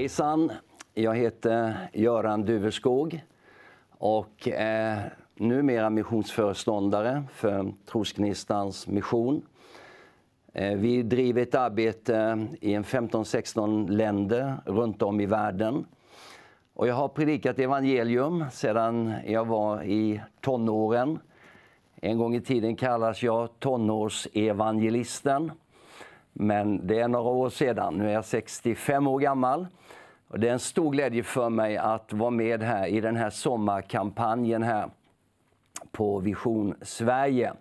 Hejsan! Jag heter Göran Duveskog och är numera missionsföreståndare för Trosgnistans mission. Eh, vi driver ett arbete i 15-16 länder runt om i världen. Och jag har predikat evangelium sedan jag var i tonåren. En gång i tiden kallas jag tonårsevangelisten. evangelisten men det är några år sedan. Nu är jag 65 år gammal. Och det är en stor glädje för mig att vara med här i den här sommarkampanjen här på Vision Sverige.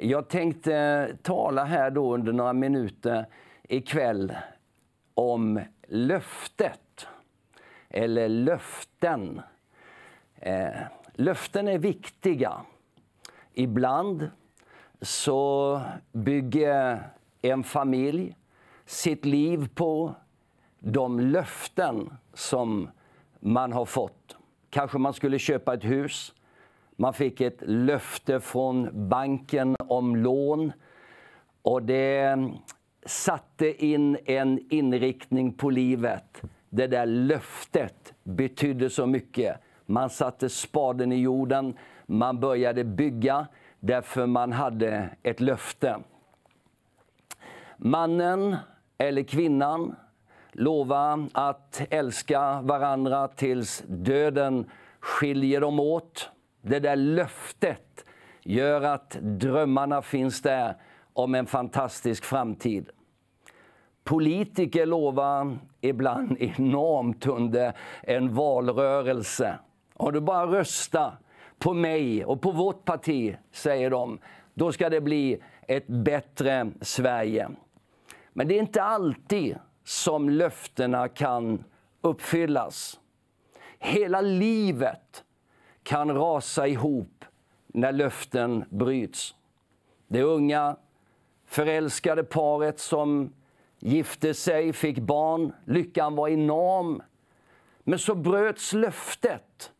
Jag tänkte tala här då under några minuter ikväll om löftet, eller löften. Eh, löften är viktiga. Ibland så bygger en familj sitt liv på de löften som man har fått. Kanske man skulle köpa ett hus. Man fick ett löfte från banken om lån. Och det satte in en inriktning på livet. Det där löftet betydde så mycket. Man satte spaden i jorden, man började bygga därför man hade ett löfte. Mannen eller kvinnan lovar att älska varandra tills döden skiljer dem åt. Det där löftet gör att drömmarna finns där om en fantastisk framtid. Politiker lovar ibland enormt under en valrörelse. Om du bara röstar på mig och på vårt parti, säger de. Då ska det bli ett bättre Sverige. Men det är inte alltid som löftena kan uppfyllas. Hela livet kan rasa ihop när löften bryts. Det unga, förälskade paret som gifte sig, fick barn. Lyckan var enorm. Men så bröts löftet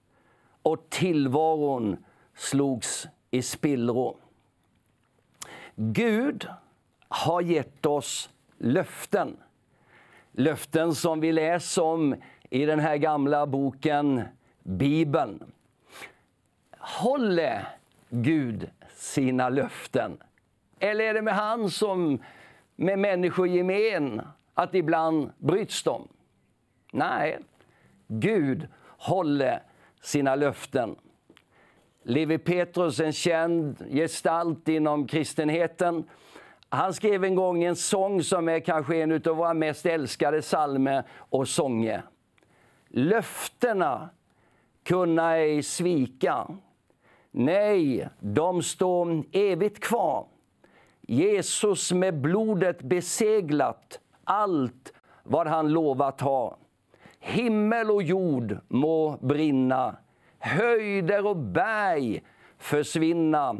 och tillvaron slogs i spillror. Gud har gett oss löften. Löften som vi läser om i den här gamla boken Bibeln. Håller Gud sina löften? Eller är det med han som med människor gemen, att ibland bryts de? Nej, Gud håller sina löften. Levi Petrus, en känd gestalt inom kristenheten, han skrev en gång en sång som är kanske en av våra mest älskade salmer och sånger. Löftena kunna ej svika. Nej, de står evigt kvar. Jesus med blodet beseglat allt vad han lovat har. Himmel och jord må brinna, höjder och berg försvinna.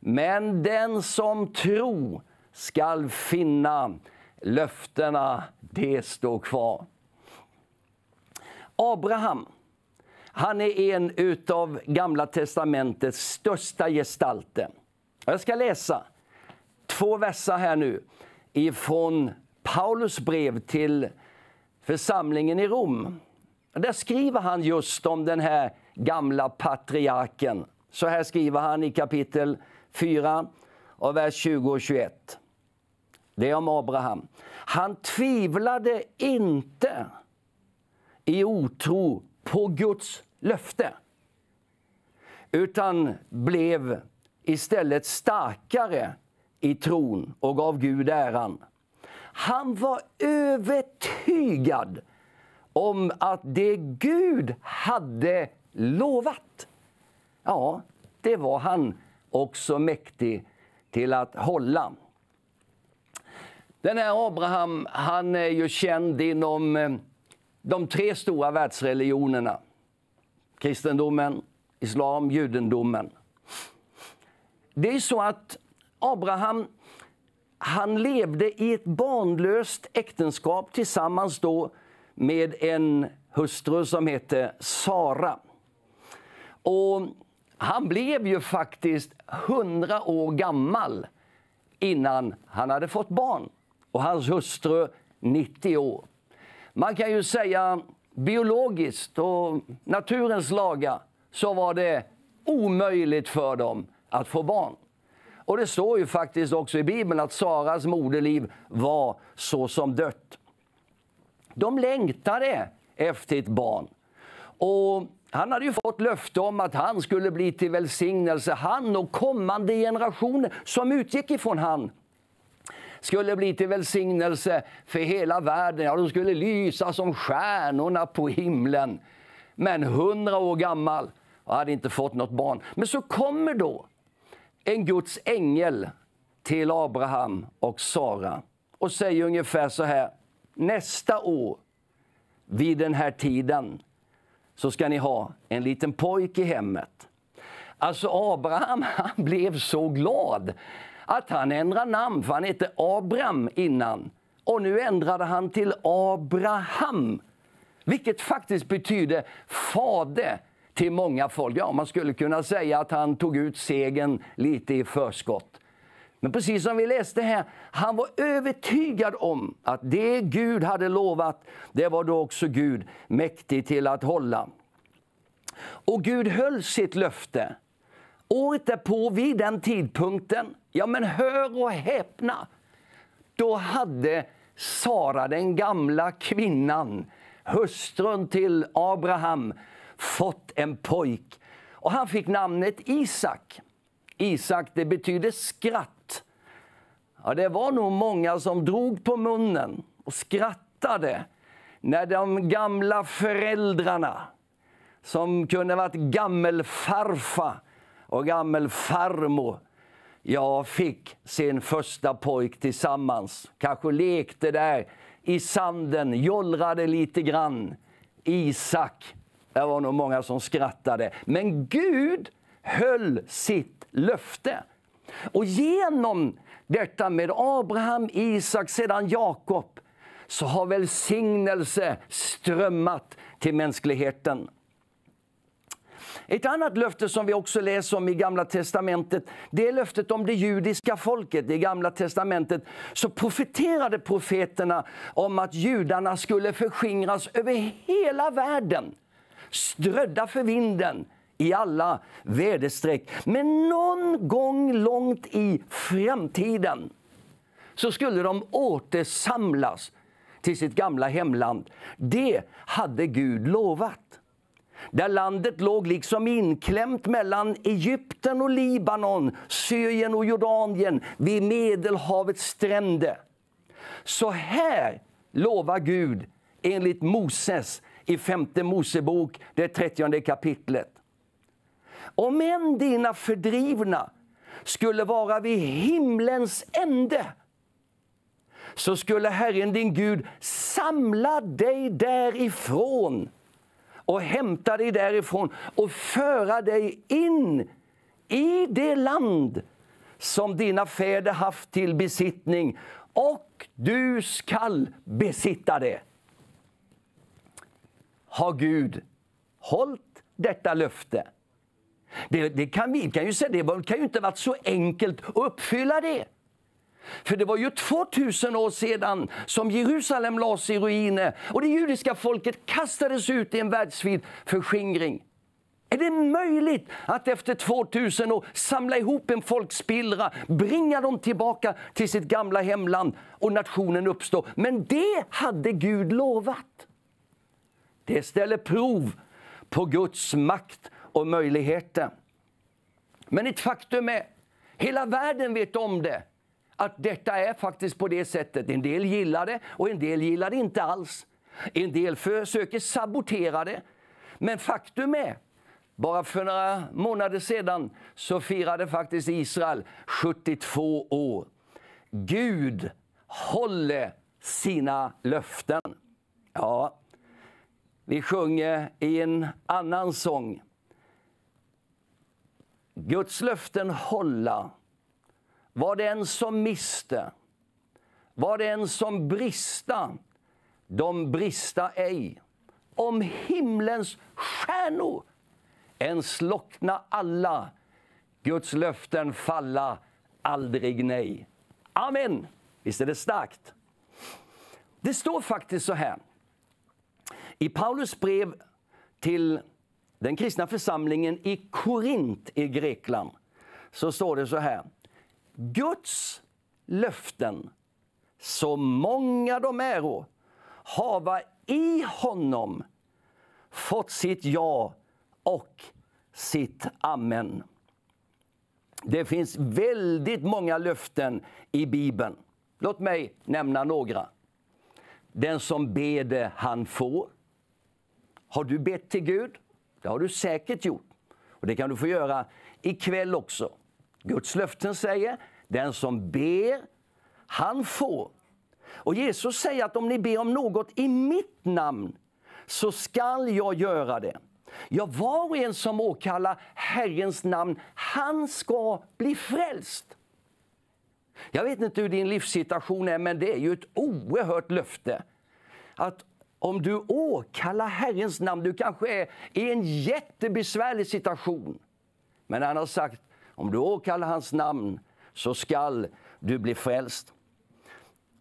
Men den som tror skall finna löftena, det står kvar. Abraham, han är en av Gamla testamentets största gestalter. Jag ska läsa två verser här nu ifrån Paulus brev till församlingen i Rom. Där skriver han just om den här gamla patriarken. Så här skriver han i kapitel 4, och vers 20 och 21. Det är om Abraham. Han tvivlade inte i otro på Guds löfte utan blev istället starkare i tron och gav Gud äran. Han var övertygad om att det Gud hade lovat, ja, det var han också mäktig till att hålla. Den här Abraham han är ju känd inom eh, de tre stora världsreligionerna. Kristendomen, islam, judendomen. Det är så att Abraham han levde i ett barnlöst äktenskap tillsammans då med en hustru som hette Sara. Och han blev ju faktiskt 100 år gammal innan han hade fått barn och hans hustru 90 år. Man kan ju säga biologiskt och naturens lagar så var det omöjligt för dem att få barn. Och det står ju faktiskt också i Bibeln att Saras moderliv var såsom dött. De längtade efter ett barn. Och han hade ju fått löfte om att han skulle bli till välsignelse. Han och kommande generationer som utgick ifrån han skulle bli till välsignelse för hela världen. Ja, de skulle lysa som stjärnorna på himlen. Men hundra år gammal och hade inte fått något barn. Men så kommer då en Guds ängel till Abraham och Sara och säger ungefär så här. Nästa år, vid den här tiden, så ska ni ha en liten pojke i hemmet. Alltså Abraham han blev så glad att han ändrade namn, för han hette Abraham innan. Och nu ändrade han till Abraham, vilket faktiskt betyder fader till många folk. Ja, man skulle kunna säga att han tog ut segern lite i förskott. Men precis som vi läste här, han var övertygad om att det Gud hade lovat, det var då också Gud mäktig till att hålla. Och Gud höll sitt löfte. Året därpå, vid den tidpunkten, ja men hör och häpna, då hade Sara, den gamla kvinnan, hustrun till Abraham, fått en pojk. Och han fick namnet Isak. Isak, det betyder skratt. Ja, det var nog många som drog på munnen och skrattade när de gamla föräldrarna, som kunde varit gammelfarfa och gammelfarmor, ja, fick sin första pojk tillsammans. Kanske lekte där i sanden, jollrade lite grann. Isak det var nog många som skrattade. Men Gud höll sitt löfte. Och genom detta med Abraham, Isak, sedan Jakob så har välsignelse strömmat till mänskligheten. Ett annat löfte som vi också läser om i Gamla testamentet det är löftet om det judiska folket. I Gamla testamentet så profeterade profeterna om att judarna skulle förskingras över hela världen strödda för vinden i alla väderstreck. Men någon gång långt i framtiden så skulle de återsamlas till sitt gamla hemland. Det hade Gud lovat. Där landet låg liksom inklämt mellan Egypten och Libanon, Syrien och Jordanien, vid Medelhavets stränder. Så här lovar Gud enligt Moses i femte Mosebok, det trettionde kapitlet. Om än dina fördrivna skulle vara vid himlens ände så skulle Herren din Gud samla dig därifrån och hämta dig därifrån och föra dig in i det land som dina fäder haft till besittning och du skall besitta det har Gud hållit detta löfte? Det, det kan vi kan ju säga, det kan ju inte varit så enkelt att uppfylla det. För det var ju 2000 år sedan som Jerusalem lades i ruiner och det judiska folket kastades ut i en världsvid förskingring. Är det möjligt att efter 2000 år samla ihop en folkspillra, bringa dem tillbaka till sitt gamla hemland och nationen uppstå? Men det hade Gud lovat. Det ställer prov på Guds makt och möjligheter. Men ett faktum är, hela världen vet om det, att detta är faktiskt på det sättet. En del gillar det och en del gillar det inte alls. En del försöker sabotera det. Men faktum är, bara för några månader sedan så firade faktiskt Israel 72 år. Gud håller sina löften. Ja, vi sjunger i en annan sång. Guds löften hålla. Var det en som miste, var det en som brista, de brista ej. Om himlens stjärnor än slockna alla, Guds löften falla aldrig nej. Amen! Visst är det starkt? Det står faktiskt så här. I Paulus brev till den kristna församlingen i Korint i Grekland så står det så här. Guds löften, så många de äro, hava i honom fått sitt ja och sitt amen. Det finns väldigt många löften i Bibeln. Låt mig nämna några. Den som beder, han får. Har du bett till Gud? Det har du säkert gjort. Och Det kan du få göra ikväll också. Guds löften säger den som ber, han får. Och Jesus säger att om ni ber om något i mitt namn så skall jag göra det. Ja, var och en som åkallar Herrens namn, han ska bli frälst. Jag vet inte hur din livssituation är, men det är ju ett oerhört löfte. Att om du åkallar Herrens namn. Du kanske är i en jättebesvärlig situation. Men han har sagt, om du åkallar hans namn så skall du bli frälst.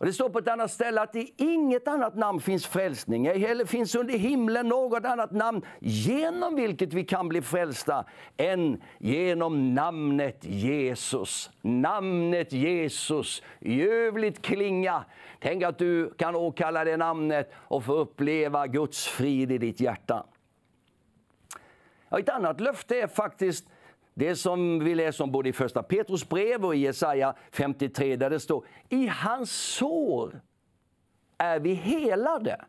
Och det står på ett annat ställe att i inget annat namn finns frälsning, ej heller finns under himlen något annat namn genom vilket vi kan bli frälsta än genom namnet Jesus. Namnet Jesus, ljuvligt klinga. Tänk att du kan åkalla det namnet och få uppleva Guds frid i ditt hjärta. Ett annat löfte är faktiskt det som vi läser om både i första Petrus brev och i Jesaja 53 där det står i hans sår är vi helade.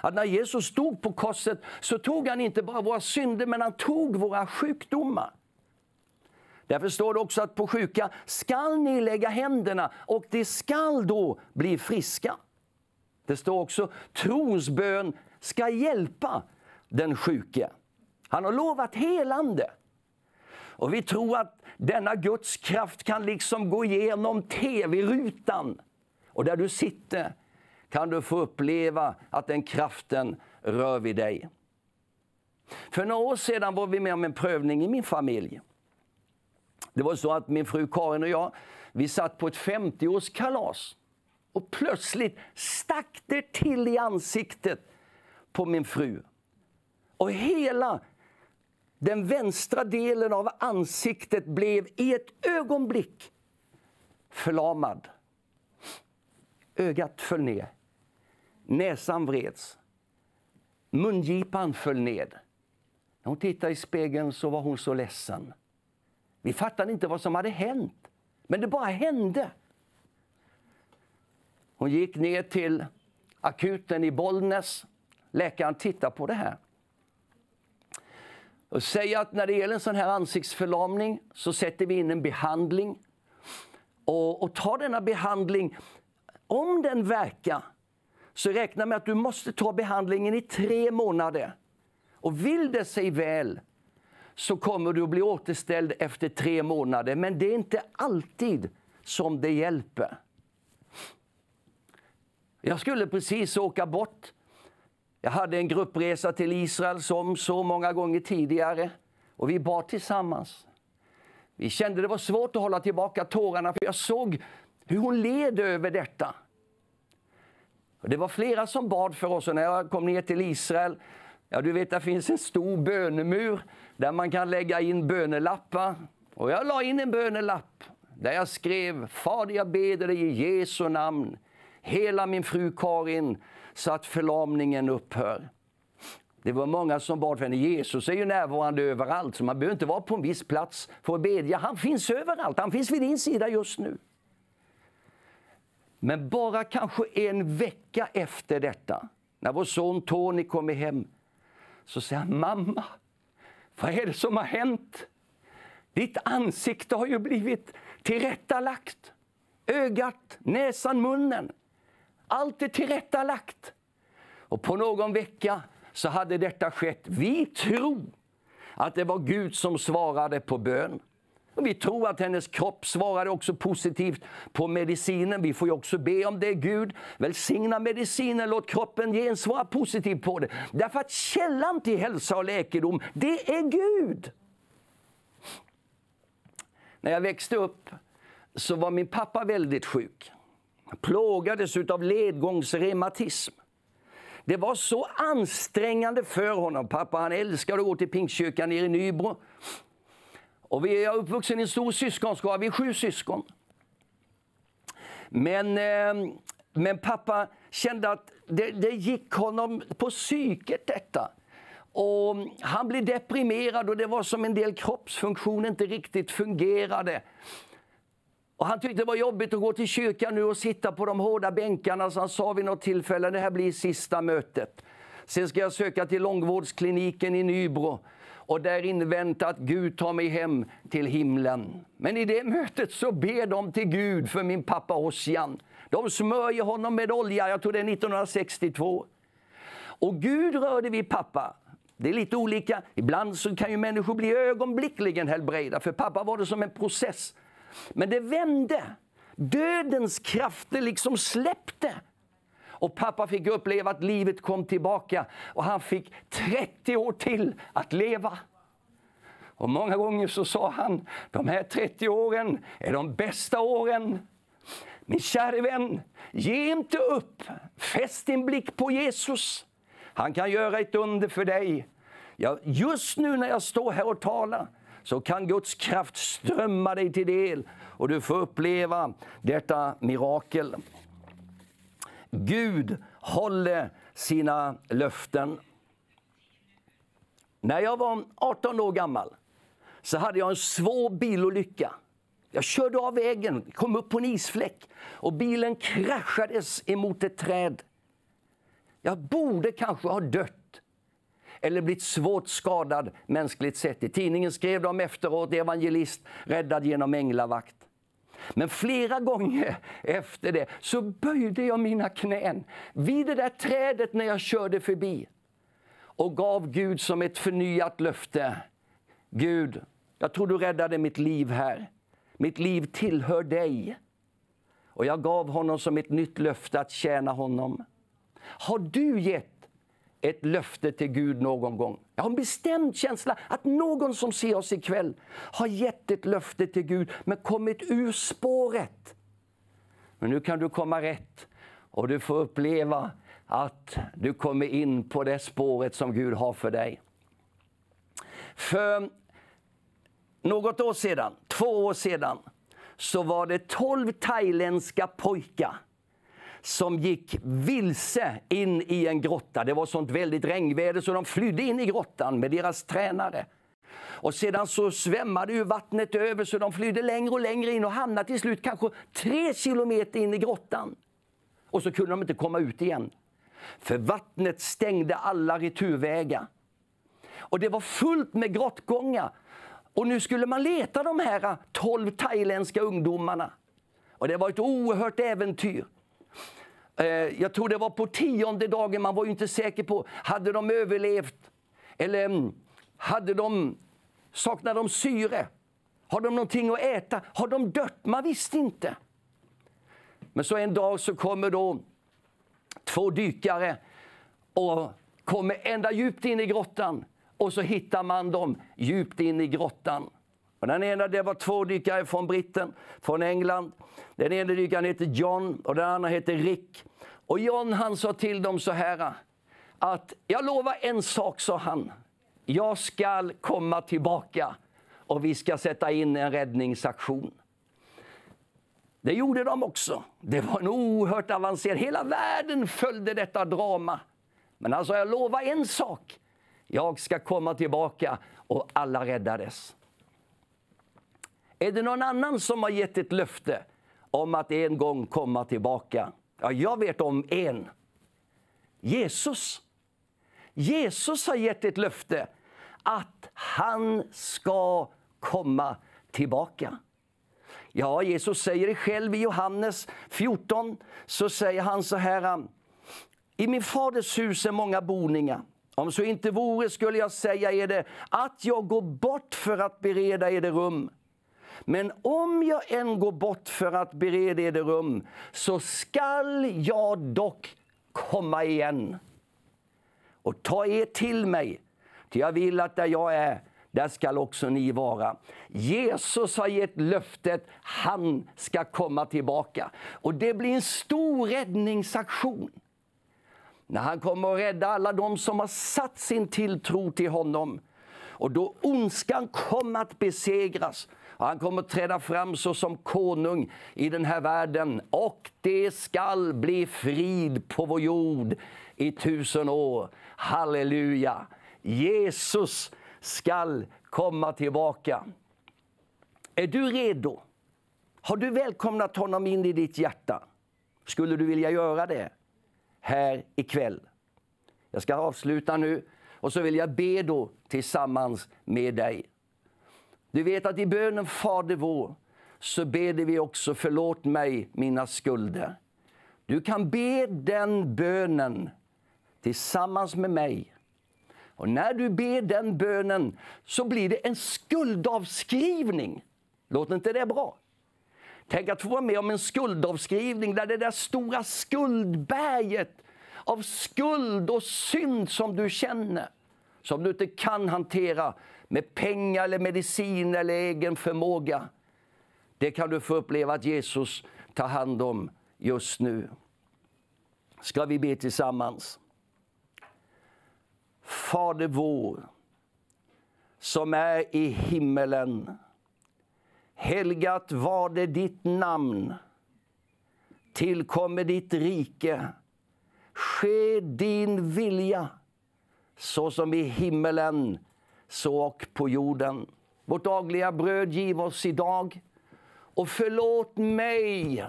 Att när Jesus stod på korset så tog han inte bara våra synder, men han tog våra sjukdomar. Därför står det också att på sjuka skall ni lägga händerna och de skall då bli friska. Det står också trons bön ska hjälpa den sjuke. Han har lovat helande. Och vi tror att denna Guds kraft kan liksom gå igenom tv-rutan. Och där du sitter kan du få uppleva att den kraften rör vid dig. För några år sedan var vi med om en prövning i min familj. Det var så att min fru Karin och jag, vi satt på ett 50-årskalas. Och plötsligt stack det till i ansiktet på min fru. Och hela den vänstra delen av ansiktet blev i ett ögonblick förlamad. Ögat föll ner. Näsan vreds. Mungipan föll ned. När hon tittade i spegeln så var hon så ledsen. Vi fattade inte vad som hade hänt, men det bara hände. Hon gick ner till akuten i Bollnäs. Läkaren tittade på det här. Och säga att när det gäller en sån här ansiktsförlamning så sätter vi in en behandling. Och, och ta denna behandling, om den verkar, så räkna med att du måste ta behandlingen i tre månader. Och vill det sig väl så kommer du att bli återställd efter tre månader. Men det är inte alltid som det hjälper. Jag skulle precis åka bort jag hade en gruppresa till Israel som så många gånger tidigare och vi bad tillsammans. Vi kände det var svårt att hålla tillbaka tårarna för jag såg hur hon led över detta. Och det var flera som bad för oss och när jag kom ner till Israel Ja, du vet, det finns en stor bönemur där man kan lägga in bönelappar. Och jag la in en bönelapp där jag skrev Fader, jag ber dig i Jesu namn. Hela min fru Karin så att förlamningen upphör. Det var många som bad för henne. Jesus är ju närvarande överallt, så man behöver inte vara på en viss plats för att bedja. Han finns överallt, han finns vid din sida just nu. Men bara kanske en vecka efter detta, när vår son Tony kommer hem, så säger han mamma, vad är det som har hänt? Ditt ansikte har ju blivit tillrättalagt. Ögat, näsan, munnen. Allt är tillrättalagt. Och på någon vecka så hade detta skett. Vi tror att det var Gud som svarade på bön. Och vi tror att hennes kropp svarade också positivt på medicinen. Vi får ju också be om det. Gud, välsigna medicinen, låt kroppen ge. gensvara positivt på det. Därför att källan till hälsa och läkedom, det är Gud. När jag växte upp så var min pappa väldigt sjuk plågades av ledgångsreumatism. Det var så ansträngande för honom. Pappa han älskade att gå till Pingstkyrkan nere i Nybro. Och vi är uppvuxen i en stor syskonskara, vi är sju syskon. Men, eh, men pappa kände att det, det gick honom på psyket detta. Och han blev deprimerad och det var som en del kroppsfunktioner inte riktigt fungerade. Och han tyckte det var jobbigt att gå till kyrkan nu och sitta på de hårda bänkarna, så han sa vid något tillfälle det här blir sista mötet. Sen ska jag söka till långvårdskliniken i Nybro och där invänta att Gud tar mig hem till himlen. Men i det mötet så ber de till Gud för min pappa Ossian. De smörjer honom med olja, jag tror det är 1962. Och Gud rörde vid pappa. Det är lite olika. Ibland så kan ju människor bli ögonblickligen helbrägda. För pappa var det som en process men det vände. Dödens krafter liksom släppte. Och pappa fick uppleva att livet kom tillbaka och han fick 30 år till att leva. Och många gånger så sa han, de här 30 åren är de bästa åren. Min käre vän, ge inte upp. Fäst din blick på Jesus. Han kan göra ett under för dig. Ja, just nu när jag står här och talar så kan Guds kraft strömma dig till del och du får uppleva detta mirakel. Gud håller sina löften. När jag var 18 år gammal så hade jag en svår bilolycka. Jag körde av vägen, kom upp på en isfläck och bilen kraschades emot ett träd. Jag borde kanske ha dött eller blivit svårt skadad mänskligt sett. I tidningen skrev de efteråt evangelist räddad genom änglavakt. Men flera gånger efter det så böjde jag mina knän vid det där trädet när jag körde förbi och gav Gud som ett förnyat löfte. Gud, jag tror du räddade mitt liv här. Mitt liv tillhör dig. Och jag gav honom som ett nytt löfte att tjäna honom. Har du gett ett löfte till Gud någon gång. Jag har en bestämd känsla att någon som ser oss ikväll har gett ett löfte till Gud, men kommit ur spåret. Men nu kan du komma rätt och du får uppleva att du kommer in på det spåret som Gud har för dig. För något år sedan, två år sedan, så var det tolv thailändska pojkar som gick vilse in i en grotta. Det var sånt väldigt regnväder så de flydde in i grottan med deras tränare. Och sedan så svämmade ju vattnet över så de flydde längre och längre in och hamnade till slut kanske tre kilometer in i grottan. Och så kunde de inte komma ut igen. För vattnet stängde alla returvägar. Och det var fullt med grottgångar. Och nu skulle man leta de här tolv thailändska ungdomarna. Och det var ett oerhört äventyr. Eh, jag tror det var på tionde dagen, man var inte säker på, hade de överlevt? Eller mm, hade de, saknade de syre? Har de någonting att äta? Har de dött? Man visste inte. Men så en dag så kommer då två dykare och kommer ända djupt in i grottan. Och så hittar man dem djupt in i grottan. Och den ena det var två dykare från Britten, från England. Den ena dykaren hette John och den andra hette Rick. Och John han sa till dem så här att jag lovar en sak, sa han. Jag skall komma tillbaka och vi ska sätta in en räddningsaktion. Det gjorde de också. Det var en oerhört avancerad... Hela världen följde detta drama. Men han alltså, jag lovar en sak. Jag ska komma tillbaka. Och alla räddades. Är det någon annan som har gett ett löfte om att en gång komma tillbaka? Ja, jag vet om en. Jesus. Jesus har gett ett löfte att han ska komma tillbaka. Ja, Jesus säger det själv i Johannes 14. Så säger han så här. I min faders hus är många boningar. Om så inte vore skulle jag säga er det, att jag går bort för att bereda er rum. Men om jag än går bort för att bereda eder rum så skall jag dock komma igen och ta er till mig, ty jag vill att där jag är där skall också ni vara. Jesus har gett löftet, han ska komma tillbaka. Och det blir en stor räddningsaktion. När han kommer att rädda alla de som har satt sin tilltro till honom. Och då ondskan kommer att besegras han kommer träda fram som konung i den här världen och det skall bli frid på vår jord i tusen år. Halleluja! Jesus skall komma tillbaka. Är du redo? Har du välkomnat honom in i ditt hjärta? Skulle du vilja göra det här ikväll? Jag ska avsluta nu och så vill jag be då tillsammans med dig. Du vet att i bönen Fader vår så ber vi också förlåt mig mina skulder. Du kan be den bönen tillsammans med mig. Och när du ber den bönen så blir det en skuldavskrivning. Låter inte det bra? Tänk att få vara med om en skuldavskrivning där det där stora skuldberget av skuld och synd som du känner, som du inte kan hantera, med pengar, eller medicin eller egen förmåga. Det kan du få uppleva att Jesus tar hand om just nu. Ska vi be tillsammans? Fader vår, som är i himmelen. Helgat var det ditt namn. Tillkommer ditt rike. Ske din vilja, så som i himmelen, så och på jorden. Vårt dagliga bröd giv oss idag och förlåt mig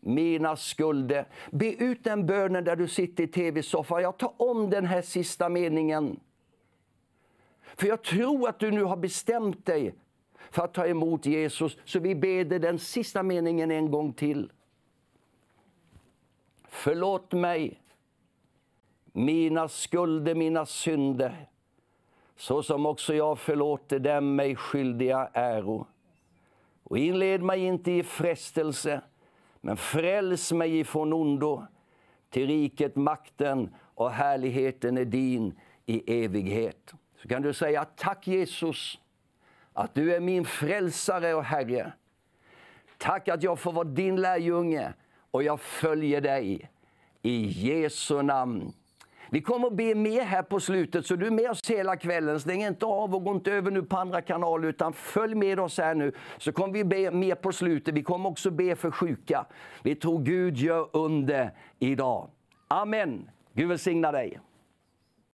mina skulder. Be ut den bönen där du sitter i tv-soffan. Jag tar om den här sista meningen. För jag tror att du nu har bestämt dig för att ta emot Jesus. Så vi ber den sista meningen en gång till. Förlåt mig mina skulder, mina synder så som också jag förlåter dem mig skyldiga äro. Och inled mig inte i frestelse, men fräls mig ifrån ondo. Till riket, makten och härligheten är din i evighet. Så kan du säga tack Jesus att du är min frälsare och Herre. Tack att jag får vara din lärjunge och jag följer dig. I Jesu namn. Vi kommer att be mer här på slutet, så du är med oss hela kvällen. Stäng inte av och gå inte över nu på andra kanaler, utan följ med oss här nu. Så kommer vi be mer på slutet. Vi kommer också be för sjuka. Vi tror Gud gör under idag. Amen. Gud välsigna dig.